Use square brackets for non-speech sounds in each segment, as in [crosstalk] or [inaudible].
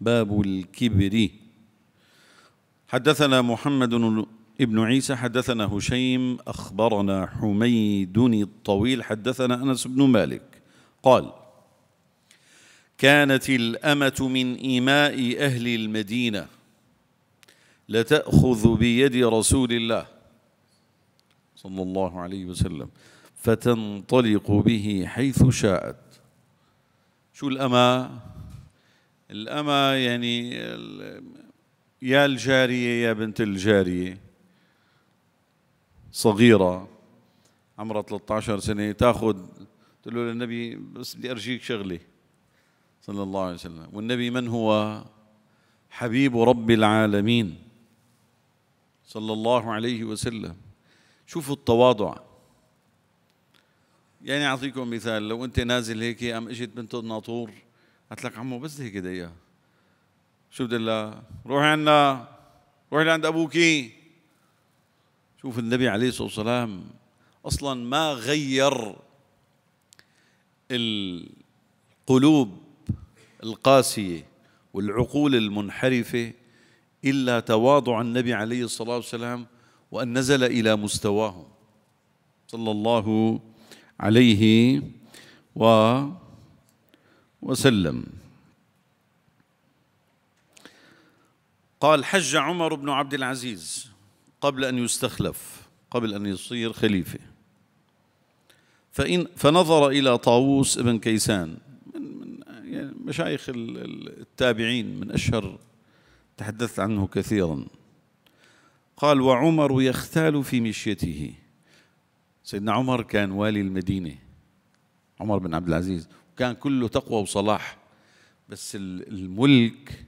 باب الكبر حدثنا محمد ابن عيسى حدثنا هشيم أخبرنا حميد الطويل حدثنا أنس بن مالك قال كانت الأمة من ايماء أهل المدينة لتأخذ بيد رسول الله صلى الله عليه وسلم فتنطلق به حيث شاءت شو الأمة الأما يعني يا الجارية يا بنت الجارية صغيرة عمرها 13 سنة تاخذ تقول له للنبي بس بدي أرجيك شغلة صلى الله عليه وسلم والنبي من هو حبيب رب العالمين صلى الله عليه وسلم شوفوا التواضع يعني أعطيكم مثال لو أنت نازل هيك أم إجت بنت الناطور قالت لك عمو بس هيك دقيقة شو بدي لها؟ روحي عنا روحي لعند ابوكي شوف النبي عليه الصلاه والسلام اصلا ما غير القلوب القاسيه والعقول المنحرفه الا تواضع النبي عليه الصلاه والسلام وان نزل الى مستواهم صلى الله عليه وسلم وسلم قال حج عمر بن عبد العزيز قبل أن يستخلف قبل أن يصير خليفة فإن فنظر إلى طاووس بن كيسان من, من يعني مشايخ التابعين من أشهر تحدثت عنه كثيرا قال وعمر يختال في مشيته سيدنا عمر كان والي المدينة عمر بن عبد العزيز كان كله تقوى وصلاح بس الملك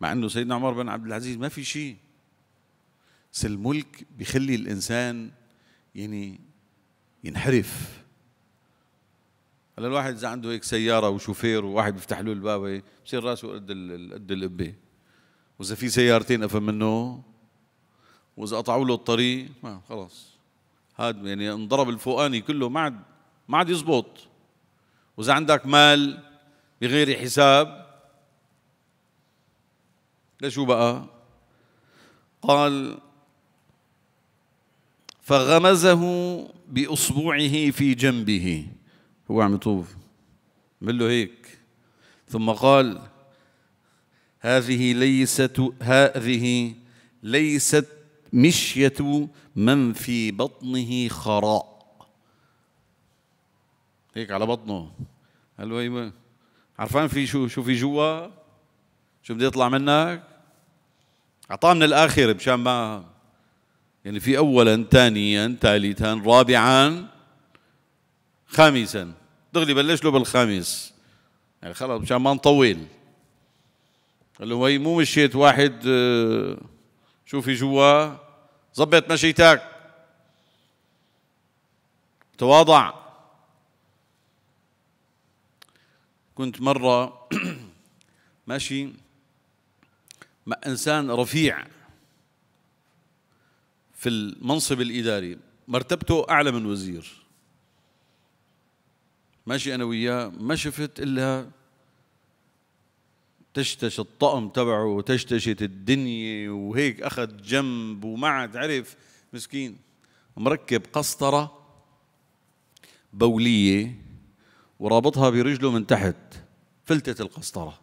مع انه سيدنا عمر بن عبد العزيز ما في شيء بس الملك بيخلي الانسان يعني ينحرف هلا الواحد اذا عنده هيك سياره وشوفير وواحد بيفتح له الباب بصير راسه قد قد القبه واذا في سيارتين افهم منه واذا قطعوا له الطريق ما خلاص هاد يعني انضرب الفوقاني كله ما عاد ما عاد يزبط واذا عندك مال بغير حساب لشو بقى قال فغمزه باصبعه في جنبه هو عم يطوف عمل له هيك ثم قال هذه ليست هذه ليست مشية من في بطنه خراء هيك على بطنه قال له ايوه عرفان في شو شو في جوا شو بده يطلع منك اعطاه من الاخر مشان ما يعني في اولا ثانيا ثالثا رابعا خامسا دغري بلش له بالخامس يعني خلص مشان ما نطول قال له مو مشيت واحد آه، شو في جوا ظبط مشيتك تواضع كنت مرة [clears throat] ماشي مع إنسان رفيع في المنصب الإداري مرتبته أعلى من وزير ماشي أنا وياه ما شفت إلا تشتش الطقم تبعه وتشتشت الدنيا وهيك أخذ جنب وما عاد عرف مسكين مركب قسطرة بولية ورابطها برجله من تحت فلتت القسطرة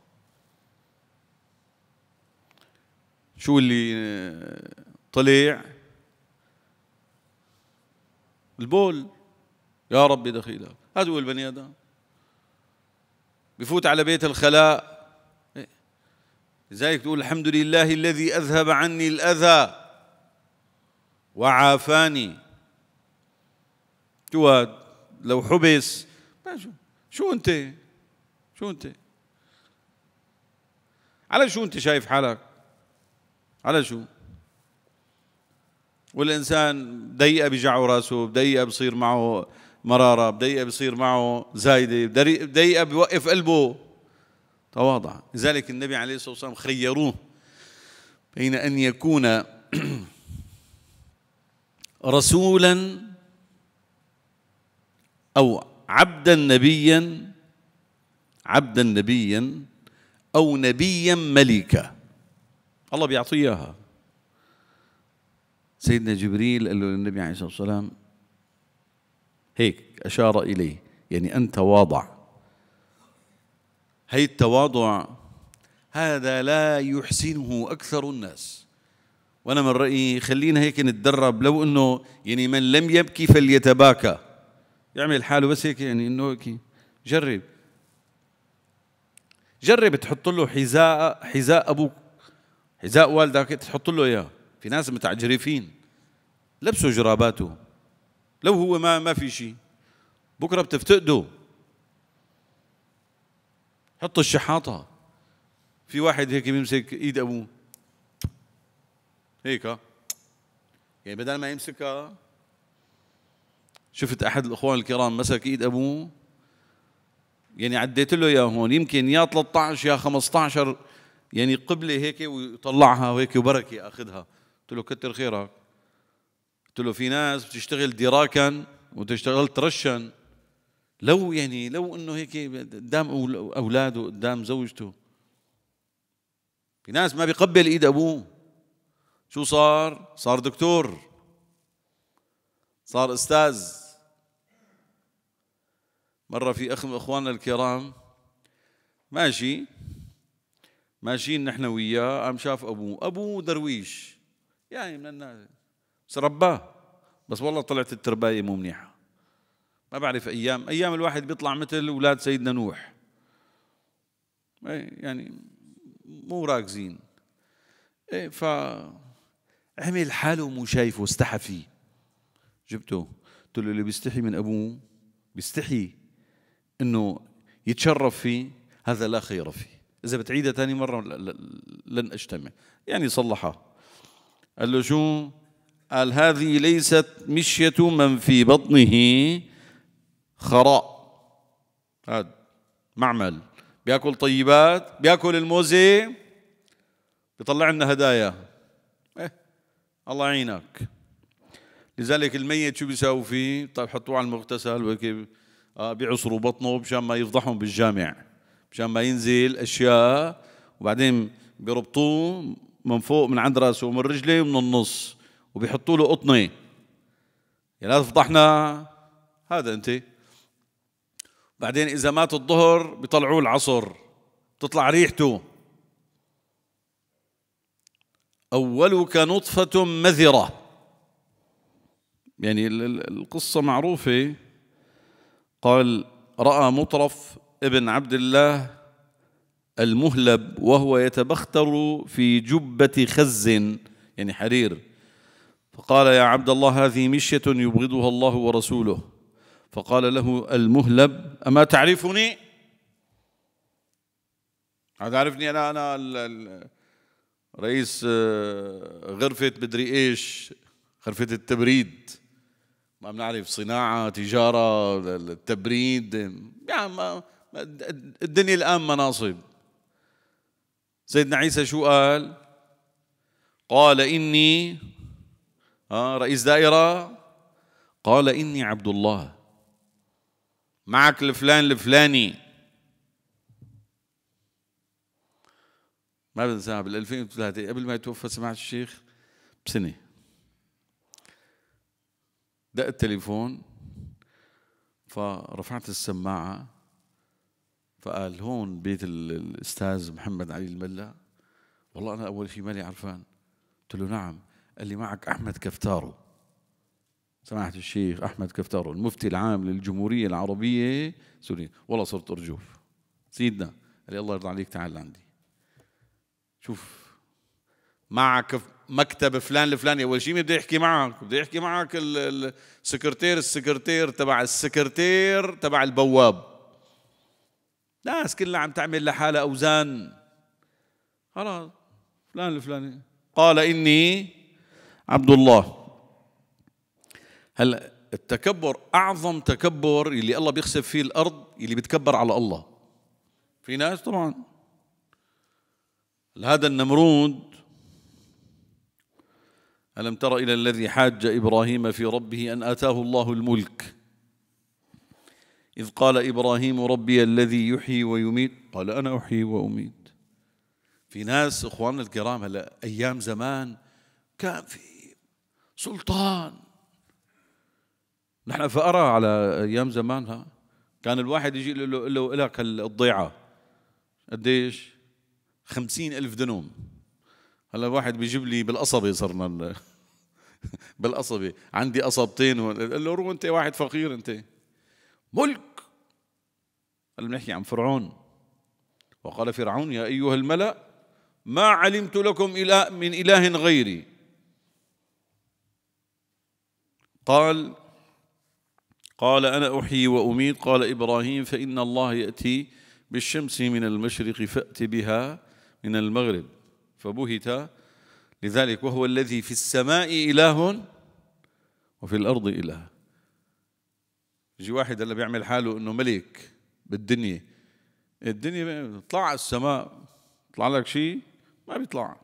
شو اللي طلع البول يا ربي دخيلك هذا هو البني آدم بفوت على بيت الخلاء لذلك تقول الحمد لله الذي أذهب عني الأذى وعافاني جواد لو حبس ما شو شو انت شو انت على شو انت شايف حالك على شو والانسان بدقيقه بيجعوا راسه بدقيقه بصير معه مراره بدقيقه بصير معه زايده بدقيقه بيوقف قلبه تواضع لذلك النبي عليه الصلاه والسلام خيروه بين ان يكون [clears throat] رسولا او عبدا نبيا عبدا نبيا أو نبيا ملكا الله بيعطيه إياها سيدنا جبريل قال له للنبي عليه الصلاة والسلام هيك أشار إليه يعني أنت واضع هي التواضع هذا لا يحسنه أكثر الناس وأنا من رأيي خلينا هيك نتدرب لو أنه يعني من لم يبكي فليتباكى يعمل حاله بس هيك يعني انه هيك جرب جرب تحط له حذاء حذاء ابوك حذاء والدك تحط له اياه في ناس متعجرفين لبسوا جراباته لو هو ما ما في شيء بكره بتفتقده حط الشحاطه في واحد هيك بيمسك ايد ابوه هيك يعني بدل ما يمسكها شفت احد الاخوان الكرام مسك ايد ابوه يعني عديت له اياه هون يمكن يا 13 يا 15 يعني قبله هيك ويطلعها وهيك وبركه اخذها قلت له كتر خيرك قلت له في ناس بتشتغل دراكا وتشتغل ترشا لو يعني لو انه هيك قدام اولاده قدام زوجته في ناس ما بيقبل ايد ابوه شو صار؟ صار دكتور صار استاذ مرة في أخ من إخواننا الكرام ماشي ماشيين نحن وياه قام شاف أبوه أبوه درويش يعني من الناس بس رباه بس والله طلعت الترباية مو منيحة ما بعرف أيام أيام الواحد بيطلع مثل أولاد سيدنا نوح إيه، يعني مو راكزين إيه ف عمل حاله مو شايفه استحى فيه جبته قلت له اللي بيستحي من ابوه بيستحي انه يتشرف فيه هذا لا خير فيه اذا بتعيدها ثاني مره لن اجتمع يعني صلحها قال له شو قال هذه ليست مشية من في بطنه خراء هذا معمل بياكل طيبات بياكل الموزة بيطلع لنا هدايا إيه؟ الله يعينك لذلك الميت شو بيساوي فيه؟ طيب حطوه على المغتسل آه بيعصروا بطنه مشان ما يفضحهم بالجامع مشان ما ينزل اشياء وبعدين بيربطوه من فوق من عند راسه ومن رجله ومن النص وبيحطوا له قطنه يا لا تفضحنا هذا انت بعدين اذا مات الظهر بيطلعوا العصر بتطلع ريحته اولك نطفه مذره يعني القصه معروفه قال رأى مطرف ابن عبد الله المهلب وهو يتبختر في جبة خز يعني حرير فقال يا عبد الله هذه مشية يبغضها الله ورسوله فقال له المهلب أما تعرفني؟ تعرفني أنا أنا رئيس آه، غرفة بدري إيش غرفة التبريد ما بنعرف صناعة تجارة التبريد يعني ما الدنيا الآن مناصب سيدنا عيسى شو قال قال إني آه رئيس دائرة قال إني عبد الله معك الفلان الفلاني ما بنساها بال 2003 قبل ما يتوفى سمعت الشيخ بسنه دق التليفون فرفعت السماعة فقال هون بيت الأستاذ محمد علي الملا والله أنا أول شيء مالي عرفان قلت له نعم قال لي معك أحمد كفتارو سماحة الشيخ أحمد كفتارو المفتي العام للجمهورية العربية سوريا والله صرت أرجوف سيدنا قال لي الله يرضى عليك تعال عندي شوف معك كف مكتب فلان الفلاني اول شيء بده يحكي معك بده يحكي معك السكرتير السكرتير تبع السكرتير تبع البواب ناس كلها عم تعمل لحالها اوزان خلاص فلان الفلاني قال اني عبد الله هلا التكبر اعظم تكبر اللي الله بيخسف فيه الارض اللي بيتكبر على الله في ناس طبعا هذا النمرود ألم تر إلى الذي حاج إبراهيم في ربه أن آتاه الله الملك إذ قال إبراهيم ربي الذي يحيي ويميت قال أنا أحيي وأميت في ناس إخواننا الكرام هلا أيام زمان كان في سلطان نحن فأرى على أيام زمان ها كان الواحد يجي له له لك الضيعة قديش؟ خمسين ألف دنم هلا الواحد بيجيب لي بالقصبة صرنا [laughs] بالقصبة عندي قصبتين هون قال له رو أنت واحد فقير أنت ملك قال بنحكي عن فرعون وقال فرعون يا أيها الملأ ما علمت لكم إله من إله غيري قال قال أنا أحيي وأميت قال إبراهيم فإن الله يأتي بالشمس من المشرق فأت بها من المغرب فبهت لذلك وهو الذي في السماء إله وفي الأرض إله يجي واحد اللي بيعمل حاله أنه ملك بالدنيا الدنيا على السماء طلع لك شيء ما بيطلع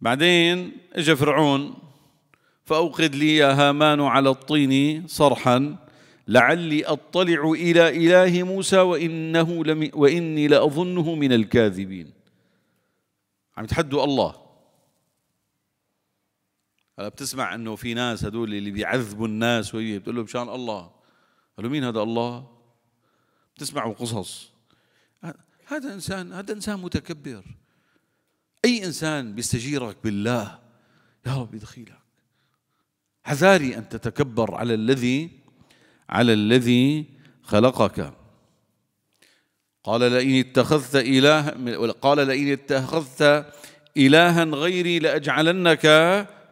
بعدين اجى فرعون فأوقد لي يا هامان على الطين صرحا لعلي أطلع إلى إله موسى وإنه لم وإني لأظنه من الكاذبين عم يتحدوا الله هلا بتسمع انه في ناس هدول اللي بيعذبوا الناس وهي بتقول له مشان الله قالوا مين هذا الله؟ بتسمعوا قصص هذا انسان هذا انسان متكبر اي انسان بيستجيرك بالله يا رب دخيلك حذاري ان تتكبر على الذي على الذي خلقك قال لئن اتخذت إله قال لئن اتخذت إلها غيري لأجعلنك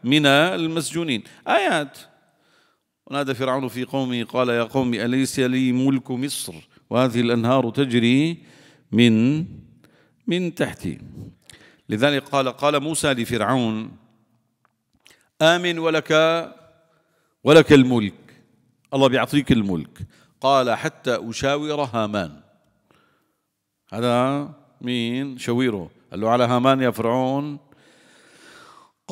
من المسجونين آيات ونادى فرعون في قومه قال يا قوم أليس لي ملك مصر وهذه الأنهار تجري من من تحتي لذلك قال قال موسى لفرعون آمن ولك ولك الملك الله بيعطيك الملك قال حتى أشاور هامان هذا مين شويره قال له على هامان يا فرعون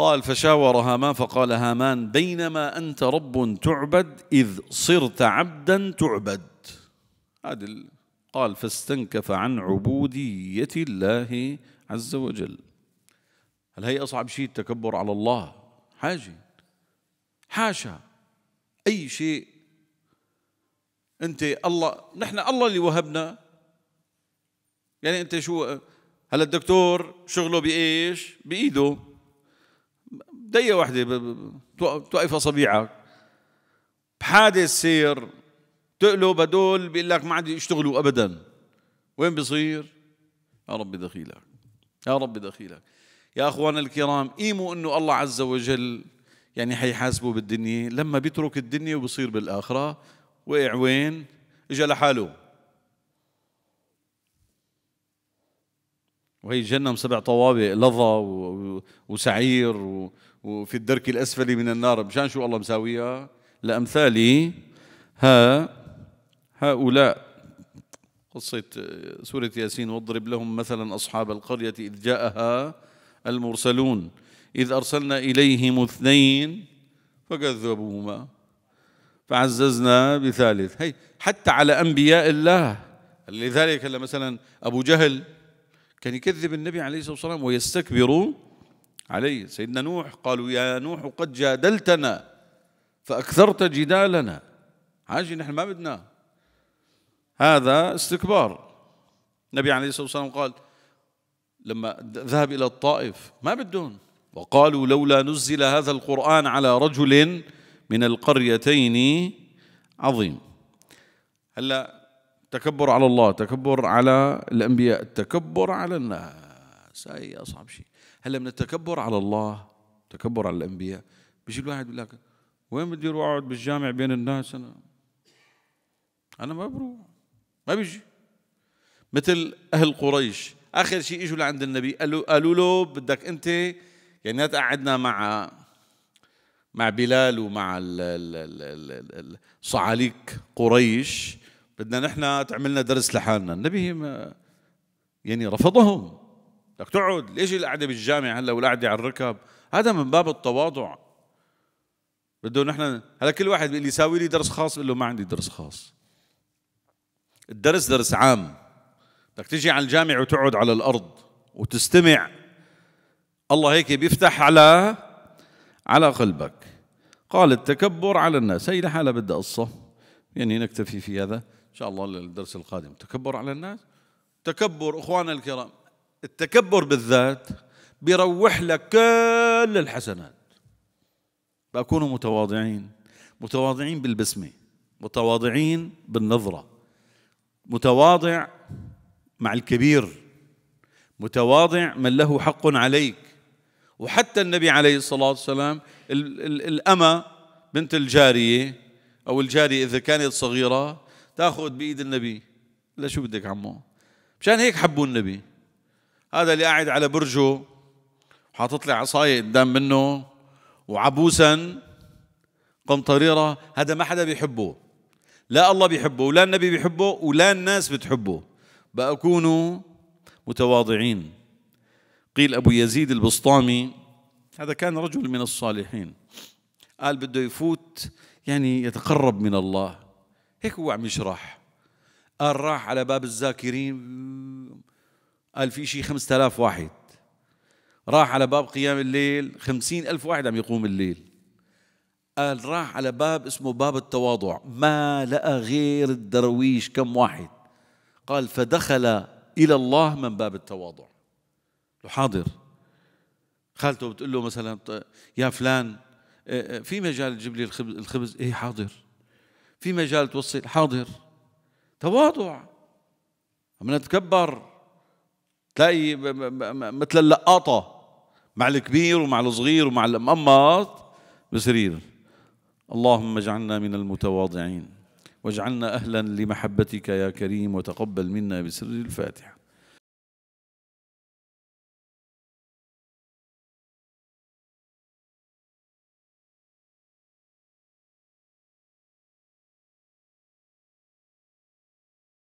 قال فشاور هامان فقال هامان بينما أنت رب تعبد إذ صرت عبدا تعبد هذا قال فاستنكف عن عبودية الله عز وجل هل هي أصعب شيء التكبر على الله حاجة حاشا أي شيء أنت الله نحن الله اللي وهبنا يعني أنت شو هلا الدكتور شغله بإيش بإيده دقيقة واحدة توقف أصابيعك بحادث سير تقلب هدول بيقول لك ما عاد يشتغلوا أبدا وين بيصير؟ يا رب دخيلك يا رب دخيلك يا أخوانا الكرام قيموا أنه الله عز وجل يعني حيحاسبه بالدنيا لما بيترك الدنيا وبصير بالآخرة وقع وين؟ إجا لحاله وهي جنة سبع طوابق لظى وسعير و وفي الدرك الأسفل من النار مشان شو الله مساويها لأمثال ها هؤلاء قصة آه، سورة ياسين واضرب لهم مثلا أصحاب القرية إذ جاءها المرسلون إذ أرسلنا إليهم اثنين فكذبوهما فعززنا بثالث هي حتى على أنبياء الله لذلك هلا مثلا أبو جهل كان يكذب النبي عليه الصلاة والسلام ويستكبر عليه سيدنا نوح قالوا يا نوح قد جادلتنا فأكثرت جدالنا عاجي نحن ما بدنا هذا استكبار النبي عليه الصلاة والسلام قال لما ذهب إلى الطائف ما بدون وقالوا لولا نزل هذا القرآن على رجل من القريتين عظيم هلا تكبر على الله تكبر على الأنبياء التكبر على الناس هي أصعب شيء هلا من التكبر على الله تكبر على الانبياء بيجي الواحد بيقول لك وين بدي اروح اقعد بالجامع بين الناس انا انا ما بروح ما بيجي مثل اهل قريش اخر شيء اجوا لعند النبي قالوا قالوا له بدك انت يعني تقعدنا مع مع بلال ومع صعاليك قريش بدنا نحن تعملنا درس لحالنا النبي يعني رفضهم بدك تقعد ليش القعده بالجامع هلا والقعده على الركب هذا من باب التواضع بده نحن هلا كل واحد بيقول لي ساوي لي درس خاص بقول له ما عندي درس خاص الدرس درس عام بدك تيجي على الجامع وتقعد على الارض وتستمع الله هيك بيفتح على على قلبك قال التكبر على الناس هي لحالها بدها قصه يعني نكتفي في هذا ان شاء الله للدرس القادم تكبر على الناس تكبر اخوانا الكرام التكبر بالذات بيروح لك كل الحسنات بكونوا متواضعين متواضعين بالبسمة متواضعين بالنظرة متواضع مع الكبير متواضع من له حق عليك وحتى النبي عليه الصلاة والسلام الأمة بنت الجارية أو الجارية إذا كانت صغيرة تأخذ بإيد النبي لا شو بدك عمو مشان هيك حبوا النبي هذا اللي قاعد على برجه حاطط لي عصاية قدام منه وعبوسا قنطريره هذا ما حدا بيحبه لا الله بيحبه ولا النبي بيحبه ولا الناس بتحبه بقى كونوا متواضعين قيل أبو يزيد البسطامي هذا كان رجل من الصالحين قال بده يفوت يعني يتقرب من الله هيك هو عم يشرح قال راح على باب الذاكرين قال في شيء 5000 واحد راح على باب قيام الليل خمسين ألف واحد عم يقوم الليل قال راح على باب اسمه باب التواضع ما لقى غير الدرويش كم واحد قال فدخل إلى الله من باب التواضع حاضر خالته بتقول له مثلا يا فلان آه، آه، في مجال تجيب لي الخبز ايه حاضر في مجال توصل حاضر تواضع عم نتكبر تلاقي مثل اللقاطة مع الكبير ومع الصغير ومع المقمط بسرير اللهم اجعلنا من المتواضعين واجعلنا أهلا لمحبتك يا كريم وتقبل منا بسر الفاتحة